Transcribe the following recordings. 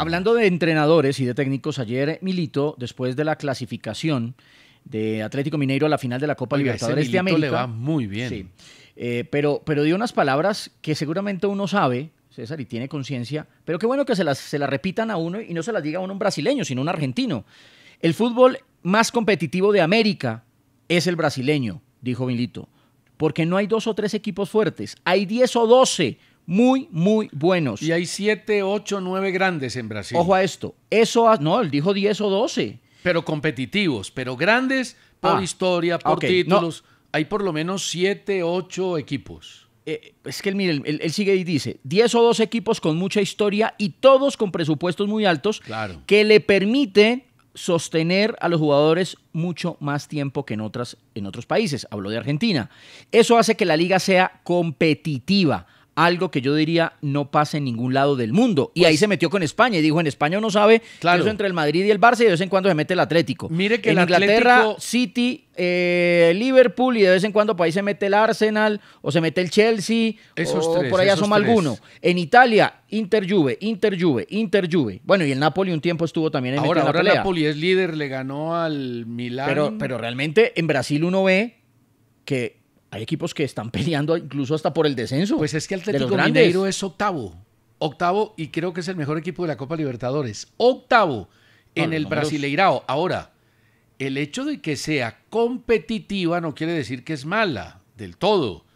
Hablando de entrenadores y de técnicos, ayer Milito, después de la clasificación de Atlético Mineiro a la final de la Copa Libertadores de América. le va muy bien. Eh, pero, pero dio unas palabras que seguramente uno sabe, César, y tiene conciencia, pero qué bueno que se las, se repitan a uno y no se las diga a uno un brasileño, sino un argentino. El fútbol más competitivo de América es el brasileño, dijo Milito, porque no hay dos o tres equipos fuertes, hay diez o doce muy, muy buenos. Y hay siete, ocho, nueve grandes en Brasil. Ojo a esto. Eso, no, él dijo diez o doce. Pero competitivos, pero grandes por ah, historia, por títulos. Hay por lo menos siete, ocho equipos. Eh, es que él, mire, él, sigue y dice, 10 o 12 equipos con mucha historia y todos con presupuestos muy altos claro. que le permite sostener a los jugadores mucho más tiempo que en, otras, en otros países. hablo de Argentina. Eso hace que la liga sea competitiva algo que yo diría no pasa en ningún lado del mundo. Y ahí pues se metió con España y dijo, en España uno sabe claro. entre el Madrid y el Barça y de vez en cuando se mete el Atlético. Mire que en Inglaterra, City, eh, Liverpool y de vez en cuando por ahí se mete el Arsenal o se mete el Chelsea o por ahí asoma alguno. En Italia, Inter Juve, Inter Juve, Inter Juve. Bueno, y el Napoli un tiempo estuvo también en ahora, ahora Napoli es líder, le ganó al Milan. Pero, pero realmente en Brasil uno ve que hay equipos que están peleando incluso hasta por el descenso. Pues es que Atlético Mineiro es octavo. Octavo y creo que es el mejor equipo de la Copa Libertadores. Octavo en el Brasileirao. Ahora, el hecho de que sea competitiva no quiere decir que es mala del todo.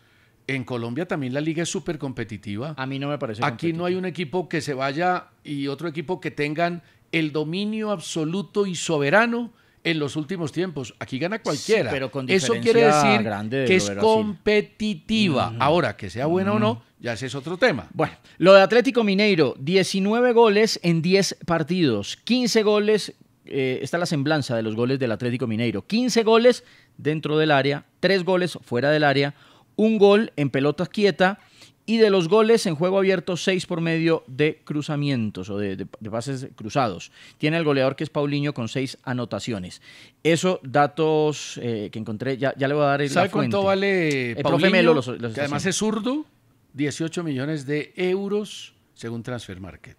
En Colombia también la liga es súper competitiva. A mí no me parece. Aquí no hay un equipo que se vaya y otro equipo que tengan el dominio absoluto y soberano en los últimos tiempos. Aquí gana cualquiera. pero con Eso quiere decir que es competitiva. Ahora, que sea buena o no, ya ese es otro tema. Bueno, lo de Atlético Mineiro, 19 goles en 10 partidos, 15 goles, eh, está la semblanza de los goles del Atlético Mineiro, 15 goles dentro del área, 3 goles fuera del área, un gol en pelota quieta y de los goles en juego abierto, seis por medio de cruzamientos o de, pases cruzados. Tiene el goleador que es Paulinho con seis anotaciones. Eso, datos eh, que encontré, ya, ya, le voy a dar el ¿Sabe cuánto vale Paulinho, que además es zurdo, 18 millones de euros según Transfer Market.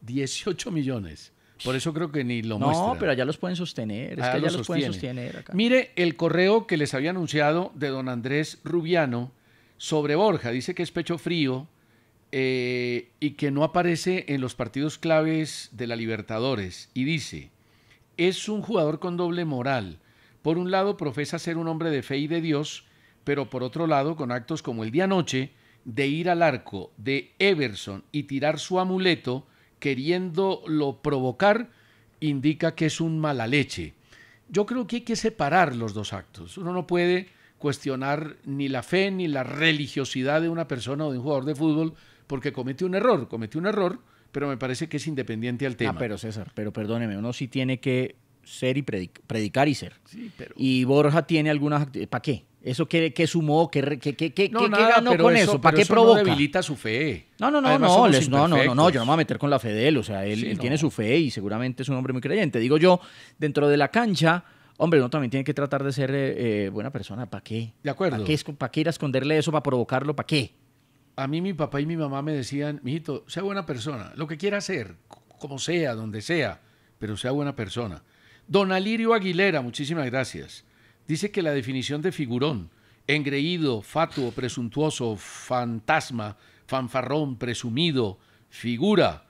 18 millones. Por eso creo que ni lo no, No, pero allá los pueden sostener. Es ah, que allá los, los pueden sostener Mire el correo que les había anunciado de don Andrés Rubiano sobre Borja. Dice que es pecho frío eh, y que no aparece en los partidos claves de la Libertadores. Y dice, es un jugador con doble moral. Por un lado, profesa ser un hombre de fe y de Dios, pero por otro lado, con actos como el día noche, de ir al arco de Everson y tirar su amuleto, queriéndolo provocar, indica que es un mala leche. Yo creo que hay que separar los dos actos. Uno no puede cuestionar ni la fe ni la religiosidad de una persona o de un jugador de fútbol porque comete un error, comete un error, pero me parece que es independiente al ah, tema. Ah, pero César, pero perdóneme, uno sí tiene que ser y predicar y ser. Y Borja tiene algunas ¿Para qué? ¿Eso qué, qué sumó? ¿Qué, qué, qué, ganó con eso? ¿Para qué eso provoca? No debilita su fe. No, no, no, no, no, no, no, yo no me voy a meter con la fe de él. O sea, él, tiene su fe y seguramente es un hombre muy creyente. Digo yo, dentro de la cancha Hombre, ¿no también tiene que tratar de ser eh, eh, buena persona. ¿Para qué? De acuerdo. ¿Para qué, ¿Para ir a esconderle eso? ¿Para provocarlo? ¿Para qué? A mí mi papá y mi mamá me decían, mijito, sea buena persona. Lo que quiera hacer, como sea, donde sea, pero sea buena persona. Don Alirio Aguilera, muchísimas gracias. Dice que la definición de figurón, engreído, fatuo, presuntuoso, fantasma, fanfarrón, presumido, figura,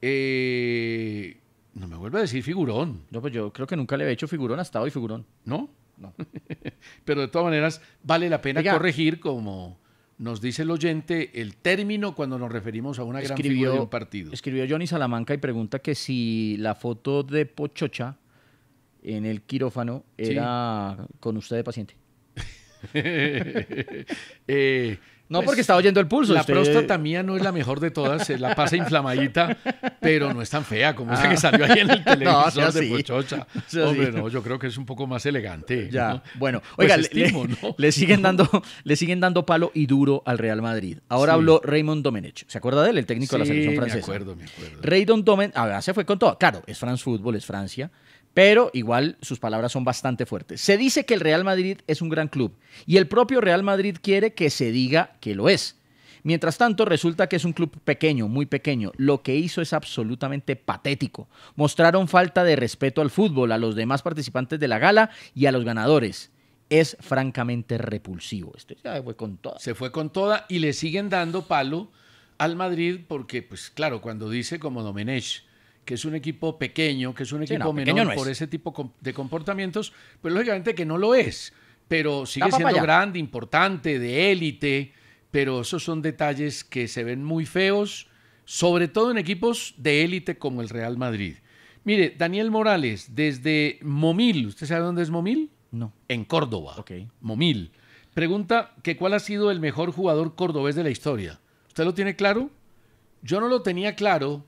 eh, no me vuelve a decir figurón. No, pues yo creo que nunca le había hecho figurón hasta hoy, figurón. ¿No? No. Pero de todas maneras, vale la pena corregir, como nos dice el oyente, el término cuando nos referimos a una gran figura de un partido. Escribió Johnny Salamanca y pregunta que si la foto de Pochocha en el quirófano era con usted de paciente. eh, no, pues, porque estaba oyendo el pulso. La próstata mía no es la mejor de todas, la pasa inflamadita, pero no es tan fea como esa que ah. salió ahí en el televisor no, de Hombre, no, yo creo que es un poco más elegante. Ya, bueno. Pues oiga, le, siguen dando, le siguen dando palo y duro al Real Madrid. Ahora habló Raymond Domenech. ¿Se acuerda de él, el técnico de la selección francesa? me acuerdo, me acuerdo. Raymond Domenech, ver, ah, se fue con todo. Claro, es France Football, es Francia. Pero igual sus palabras son bastante fuertes. Se dice que el Real Madrid es un gran club y el propio Real Madrid quiere que se diga que lo es. Mientras tanto, resulta que es un club pequeño, muy pequeño. Lo que hizo es absolutamente patético. Mostraron falta de respeto al fútbol, a los demás participantes de la gala y a los ganadores es francamente repulsivo. fue con Se fue con toda y le siguen dando palo al Madrid porque, pues claro, cuando dice como Domenech, que es un equipo pequeño, que es un equipo menor por ese tipo de comportamientos, pues lógicamente que no lo es, pero sigue siendo grande, importante, de élite, pero esos son detalles que se ven muy feos, sobre todo en equipos de élite como el Real Madrid. Mire, Daniel Morales, desde Momil, ¿usted sabe dónde es Momil? No. En Córdoba. Ok. Momil. Pregunta que cuál ha sido el mejor jugador cordobés de la historia. ¿Usted lo tiene claro? Yo no lo tenía claro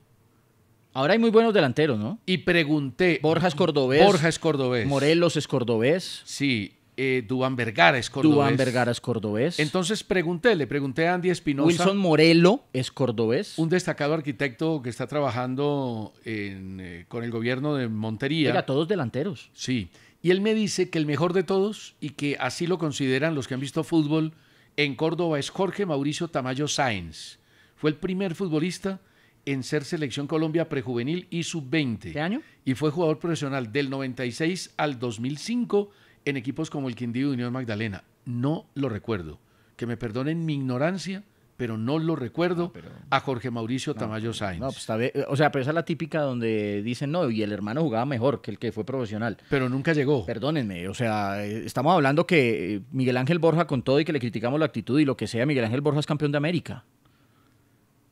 Ahora hay muy buenos delanteros, ¿no? Y pregunté. Borja es cordobés. Borja es Morelos es cordobés. Sí. Eh, Vergara es cordobés. Vergara es cordobés. Entonces pregunté, le pregunté a Andy Espinosa. Wilson Morelo es cordobés. Un destacado arquitecto que está trabajando eh, con el gobierno de Montería. Era todos delanteros. Sí. Y él me dice que el mejor de todos y que así lo consideran los que han visto fútbol en Córdoba es Jorge Mauricio Tamayo Sáenz. Fue el primer futbolista en ser selección Colombia prejuvenil y sub-20. ¿Qué año? Y fue jugador profesional del 96 al 2005 en equipos como el Quindío y Unión Magdalena. No lo recuerdo. Que me perdonen mi ignorancia, pero no lo recuerdo, a Jorge Mauricio Tamayo Sáenz. No, pues, o sea, pero esa es la típica donde dicen, no, y el hermano jugaba mejor que el que fue profesional. Pero nunca llegó. Perdónenme, o sea, estamos hablando que Miguel Ángel Borja, con todo y que le criticamos la actitud y lo que sea, Miguel Ángel Borja es campeón de América.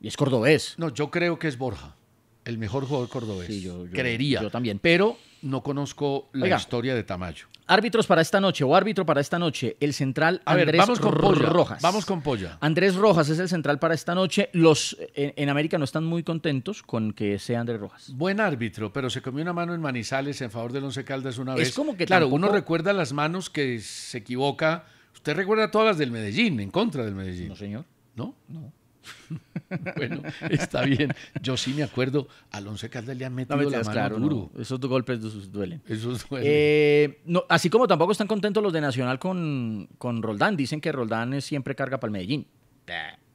Y es cordobés. No, yo creo que es Borja, el mejor jugador cordobés. Sí, yo, Creería. Yo también. Pero no conozco la historia de Tamayo. Árbitros para esta noche o árbitro para esta noche, el central Andrés Rojas. Vamos con Polla. Andrés Rojas es el central para esta noche. Los en, América no están muy contentos con que sea Andrés Rojas. Buen árbitro, pero se comió una mano en Manizales en favor del Once Caldas una vez. Es como que claro, uno recuerda las manos que se equivoca. Usted recuerda todas las del Medellín, en contra del Medellín. No, señor. ¿No? No. bueno, está bien. Yo sí me acuerdo, Alonso 11 Caldas le han metido la mano duro. Esos golpes duelen. Esos duelen. Eh, no, así como tampoco están contentos los de Nacional con, Roldán. Dicen que Roldán siempre carga para el Medellín.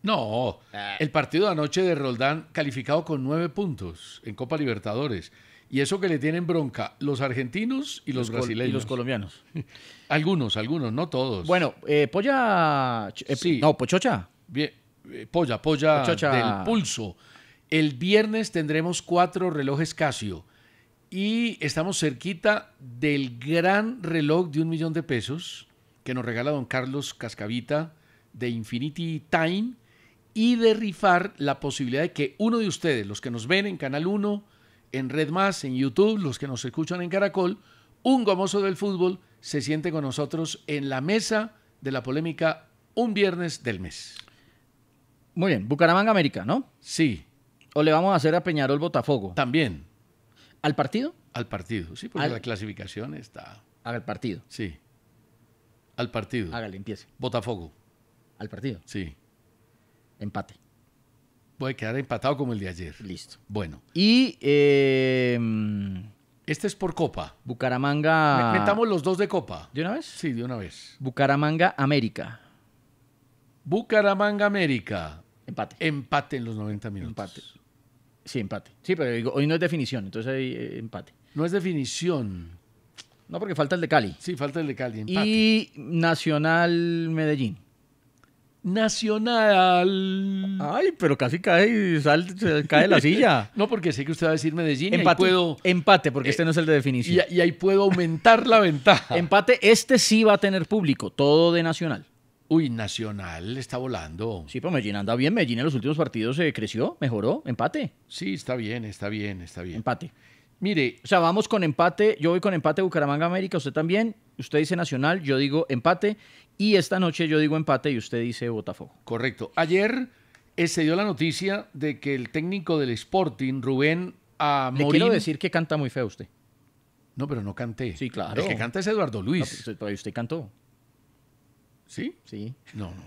No, el partido de anoche de Roldán calificado con nueve puntos en Copa Libertadores. Y eso que le tienen bronca los argentinos y los, brasileños. Y los colombianos. algunos, algunos, no todos. Bueno, eh, Polla. Eh, no, Pochocha. Bien. Eh, polla, Polla del Pulso. El viernes tendremos cuatro relojes Casio y estamos cerquita del gran reloj de un millón de pesos que nos regala don Carlos Cascavita de Infinity Time y de rifar la posibilidad de que uno de ustedes, los que nos ven en Canal 1, en Red Más, en YouTube, los que nos escuchan en Caracol, un gomoso del fútbol se siente con nosotros en la mesa de la polémica un viernes del mes. Muy bien, Bucaramanga América, ¿no? Sí. ¿O le vamos a hacer a Peñarol Botafogo? También. ¿Al partido? Al partido, sí, porque la clasificación está. Haga Al partido. Sí. Al partido. Hágale, limpieza. Botafogo. Al partido. Sí. Empate. Puede quedar empatado como el de ayer. Listo. Bueno. Y. Em, este es por Copa. Bucaramanga. Metamos los dos de Copa. ¿De una vez? Sí, de una vez. Bucaramanga América. Bucaramanga América. Empate. Empate en los 90 minutos. Empate. Sí, empate. Sí, pero digo, hoy no es definición, entonces hay eh, empate. No es definición. No, porque falta el de Cali. Sí, falta el de Cali. Empate. Y Nacional Medellín. Nacional. Ay, pero casi cae, y cae la silla. no, porque sé que usted va a decir Medellín. Empate, empate porque este eh, no es el de definición. y ahí puedo aumentar la ventaja. Empate, este sí va a tener público, todo de Nacional. Uy, Nacional está volando. Sí, pero Medellín anda bien. Medellín en los últimos partidos se eh, creció, mejoró, empate. Sí, está bien, está bien, está bien. Empate. Mire. O sea, vamos con empate. Yo voy con empate Bucaramanga América, usted también. Usted dice Nacional, yo digo empate. Y esta noche yo digo empate y usted dice Botafogo. Correcto. Ayer eh, se dio la noticia de que el técnico del Sporting, Rubén Amorín. Le quiero decir que canta muy feo usted. No, pero no canté. Sí, claro. El que canta es Eduardo Luis. usted cantó. ¿Sí? Sí. No, no.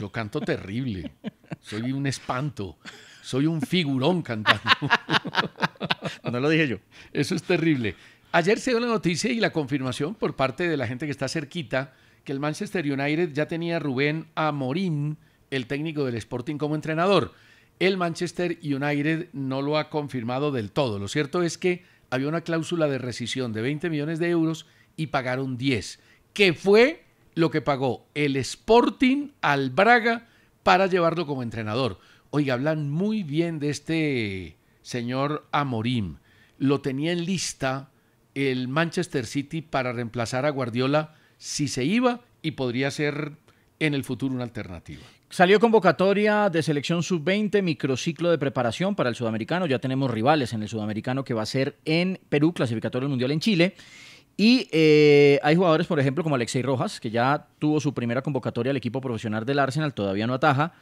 Yo canto terrible. Soy un espanto. Soy un figurón cantando. no lo dije yo. Eso es terrible. Ayer se dio la noticia y la confirmación por parte de la gente que está cerquita que el Manchester United ya tenía a Rubén Amorín, el técnico del Sporting, como entrenador. El Manchester United no lo ha confirmado del todo. Lo cierto es que había una cláusula de rescisión de 20 millones de euros y pagaron 10, que fue lo que pagó el Sporting al Braga para llevarlo como entrenador. Oiga, hablan muy bien de este señor Amorim. Lo tenía en lista el Manchester City para reemplazar a Guardiola si se iba y podría ser en el futuro una alternativa. Salió convocatoria de selección sub-20, microciclo de preparación para el sudamericano. Ya tenemos rivales en el sudamericano que va a ser en Perú, clasificatorio mundial en Chile. Y eh, hay jugadores, por ejemplo, como Alexei Rojas, que ya tuvo su primera convocatoria al equipo profesional del Arsenal, todavía no ataja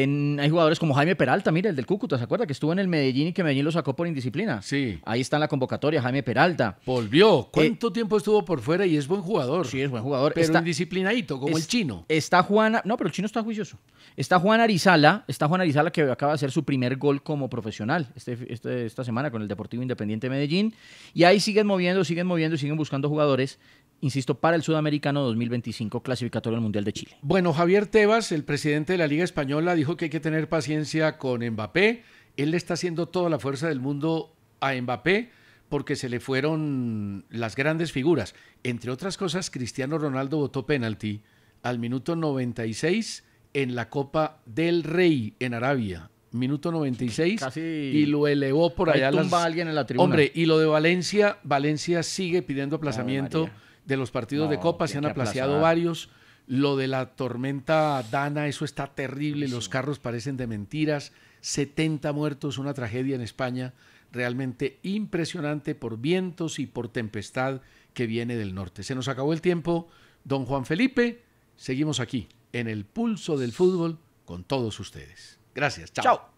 hay jugadores como Jaime Peralta, mire, el del Cúcuta, ¿se acuerda? Que estuvo en el Medellín y que Medellín lo sacó por indisciplina. Sí. Ahí está en la convocatoria, Jaime Peralta. Volvió. Eh, ¿Cuánto tiempo estuvo por fuera y es buen jugador? Sí, es buen jugador. Pero está, indisciplinadito, como el chino. Está Juana, no, pero el chino está juicioso. Está Juan Arizala, está Juan Arizala que acaba de hacer su primer gol como profesional este, este, esta semana con el Deportivo Independiente de Medellín. Y ahí siguen moviendo, siguen moviendo y siguen buscando jugadores insisto, para el Sudamericano 2025 clasificatorio al Mundial de Chile. Bueno, Javier Tebas, el presidente de la Liga Española, dijo que hay que tener paciencia con Mbappé. Él le está haciendo toda la fuerza del mundo a Mbappé porque se le fueron las grandes figuras. Entre otras cosas, Cristiano Ronaldo votó penalti al minuto 96 en la Copa del Rey en Arabia. Minuto 96 y lo elevó por allá. alguien en la tribuna. Hombre, y lo de Valencia, Valencia sigue pidiendo aplazamiento de los partidos de Copa, se han aplazado varios. Lo de la tormenta Dana, eso está terrible, los carros parecen de mentiras. 70 muertos, una tragedia en España realmente impresionante por vientos y por tempestad que viene del norte. Se nos acabó el tiempo, don Juan Felipe, seguimos aquí en el pulso del fútbol con todos ustedes. Gracias, chao.